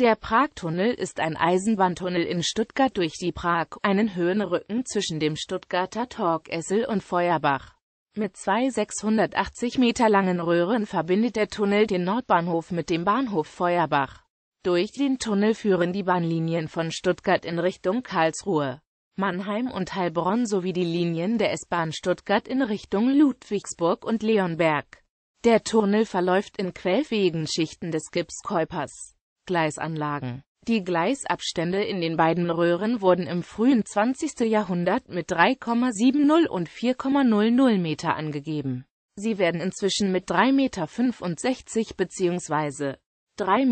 Der Pragtunnel ist ein Eisenbahntunnel in Stuttgart durch die Prag, einen Höhenrücken zwischen dem Stuttgarter Torkessel und Feuerbach. Mit zwei 680 Meter langen Röhren verbindet der Tunnel den Nordbahnhof mit dem Bahnhof Feuerbach. Durch den Tunnel führen die Bahnlinien von Stuttgart in Richtung Karlsruhe, Mannheim und Heilbronn sowie die Linien der S-Bahn Stuttgart in Richtung Ludwigsburg und Leonberg. Der Tunnel verläuft in quellfähigen Schichten des Gipskäupers. Gleisanlagen. Die Gleisabstände in den beiden Röhren wurden im frühen 20. Jahrhundert mit 3,70 und 4,00 Meter angegeben. Sie werden inzwischen mit 3,65 Meter bzw. 3,70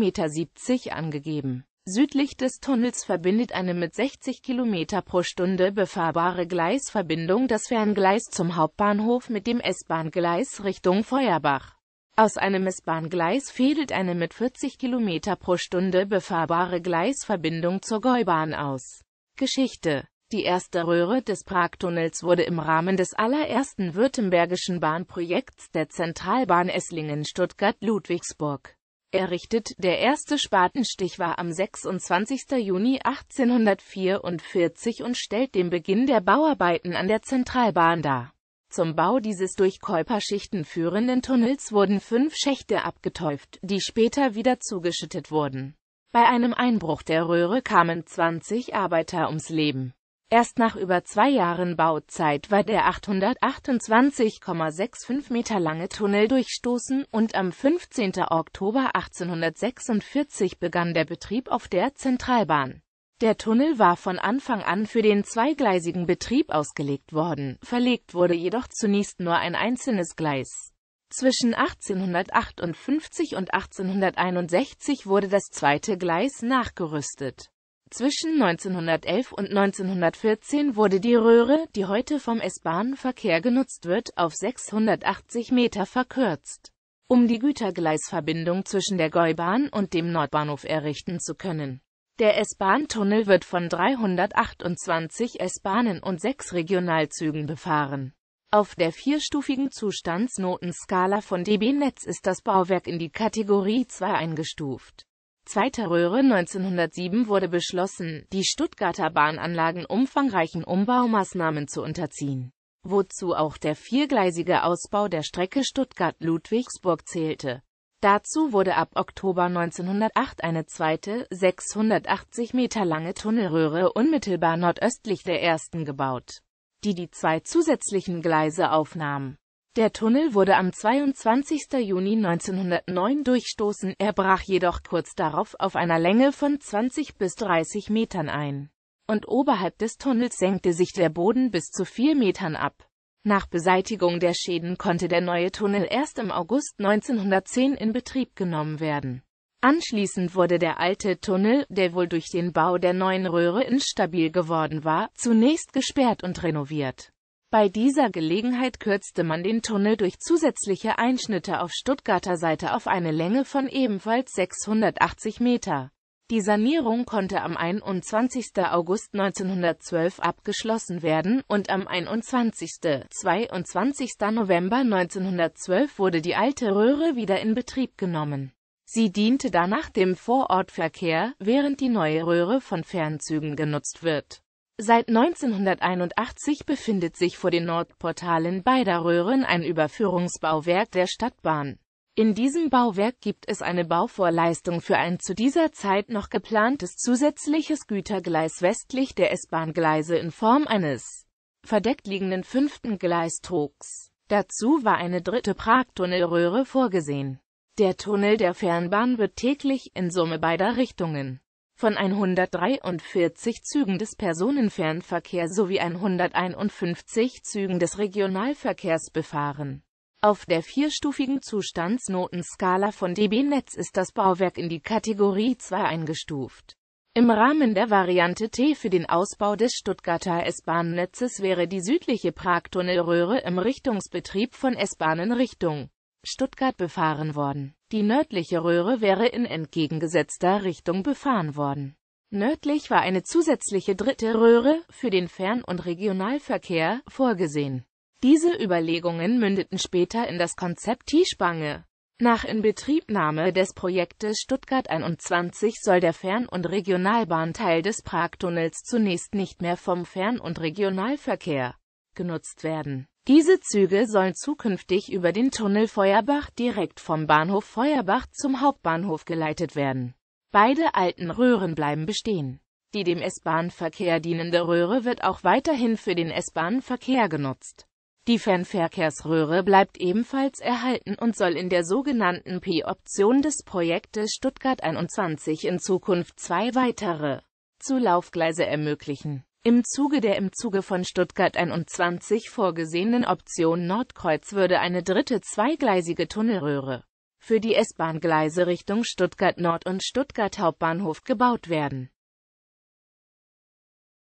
Meter angegeben. Südlich des Tunnels verbindet eine mit 60 km pro Stunde befahrbare Gleisverbindung das Ferngleis zum Hauptbahnhof mit dem S-Bahn-Gleis Richtung Feuerbach. Aus einem S-Bahn-Gleis fädelt eine mit 40 km pro Stunde befahrbare Gleisverbindung zur Gäubahn aus. Geschichte Die erste Röhre des Pragtunnels wurde im Rahmen des allerersten württembergischen Bahnprojekts der Zentralbahn Esslingen-Stuttgart-Ludwigsburg errichtet. Der erste Spatenstich war am 26. Juni 1844 und stellt den Beginn der Bauarbeiten an der Zentralbahn dar zum Bau dieses durch Käuperschichten führenden Tunnels wurden fünf Schächte abgetäuft, die später wieder zugeschüttet wurden. Bei einem Einbruch der Röhre kamen 20 Arbeiter ums Leben. Erst nach über zwei Jahren Bauzeit war der 828,65 Meter lange Tunnel durchstoßen und am 15. Oktober 1846 begann der Betrieb auf der Zentralbahn. Der Tunnel war von Anfang an für den zweigleisigen Betrieb ausgelegt worden, verlegt wurde jedoch zunächst nur ein einzelnes Gleis. Zwischen 1858 und 1861 wurde das zweite Gleis nachgerüstet. Zwischen 1911 und 1914 wurde die Röhre, die heute vom S-Bahn-Verkehr genutzt wird, auf 680 Meter verkürzt, um die Gütergleisverbindung zwischen der Gäubahn und dem Nordbahnhof errichten zu können. Der S-Bahn-Tunnel wird von 328 S-Bahnen und sechs Regionalzügen befahren. Auf der vierstufigen Zustandsnotenskala von DB Netz ist das Bauwerk in die Kategorie 2 eingestuft. Zweiter Röhre 1907 wurde beschlossen, die Stuttgarter Bahnanlagen umfangreichen Umbaumaßnahmen zu unterziehen, wozu auch der viergleisige Ausbau der Strecke Stuttgart-Ludwigsburg zählte Dazu wurde ab Oktober 1908 eine zweite, 680 Meter lange Tunnelröhre unmittelbar nordöstlich der ersten gebaut, die die zwei zusätzlichen Gleise aufnahm. Der Tunnel wurde am 22. Juni 1909 durchstoßen, er brach jedoch kurz darauf auf einer Länge von 20 bis 30 Metern ein. Und oberhalb des Tunnels senkte sich der Boden bis zu 4 Metern ab. Nach Beseitigung der Schäden konnte der neue Tunnel erst im August 1910 in Betrieb genommen werden. Anschließend wurde der alte Tunnel, der wohl durch den Bau der neuen Röhre instabil geworden war, zunächst gesperrt und renoviert. Bei dieser Gelegenheit kürzte man den Tunnel durch zusätzliche Einschnitte auf Stuttgarter Seite auf eine Länge von ebenfalls 680 Meter. Die Sanierung konnte am 21. August 1912 abgeschlossen werden und am 21. 22. November 1912 wurde die alte Röhre wieder in Betrieb genommen. Sie diente danach dem Vorortverkehr, während die neue Röhre von Fernzügen genutzt wird. Seit 1981 befindet sich vor den Nordportalen beider Röhren ein Überführungsbauwerk der Stadtbahn. In diesem Bauwerk gibt es eine Bauvorleistung für ein zu dieser Zeit noch geplantes zusätzliches Gütergleis westlich der S-Bahn-Gleise in Form eines verdeckt liegenden fünften Gleistrugs. Dazu war eine dritte Prag-Tunnelröhre vorgesehen. Der Tunnel der Fernbahn wird täglich in Summe beider Richtungen von 143 Zügen des Personenfernverkehrs sowie 151 Zügen des Regionalverkehrs befahren. Auf der vierstufigen Zustandsnotenskala von DB Netz ist das Bauwerk in die Kategorie 2 eingestuft. Im Rahmen der Variante T für den Ausbau des Stuttgarter S-Bahn-Netzes wäre die südliche Pragtunnelröhre im Richtungsbetrieb von S-Bahnen Richtung Stuttgart befahren worden. Die nördliche Röhre wäre in entgegengesetzter Richtung befahren worden. Nördlich war eine zusätzliche dritte Röhre für den Fern- und Regionalverkehr vorgesehen. Diese Überlegungen mündeten später in das Konzept T-Spange. Nach Inbetriebnahme des Projektes Stuttgart 21 soll der Fern- und Regionalbahnteil des Pragtunnels zunächst nicht mehr vom Fern- und Regionalverkehr genutzt werden. Diese Züge sollen zukünftig über den Tunnel Feuerbach direkt vom Bahnhof Feuerbach zum Hauptbahnhof geleitet werden. Beide alten Röhren bleiben bestehen. Die dem S-Bahn-Verkehr dienende Röhre wird auch weiterhin für den S-Bahn-Verkehr genutzt. Die Fernverkehrsröhre bleibt ebenfalls erhalten und soll in der sogenannten P-Option des Projektes Stuttgart 21 in Zukunft zwei weitere Zulaufgleise ermöglichen. Im Zuge der im Zuge von Stuttgart 21 vorgesehenen Option Nordkreuz würde eine dritte zweigleisige Tunnelröhre für die S-Bahn-Gleise Richtung Stuttgart Nord und Stuttgart Hauptbahnhof gebaut werden